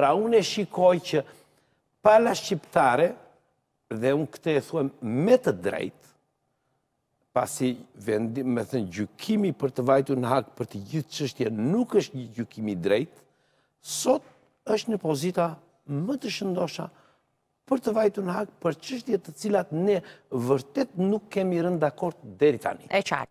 Pra unë e shikoj që pala shqiptare, dhe unë këte e thuem me të drejt, pasi vendim, me thënë gjukimi për të vajtu në hak për të gjithë qështje nuk është një gjukimi drejt, sot është në pozita më të shëndosha për të vajtu në hak për qështje të cilat ne vërtet nuk kemi rënda kort deri tani. E qartë.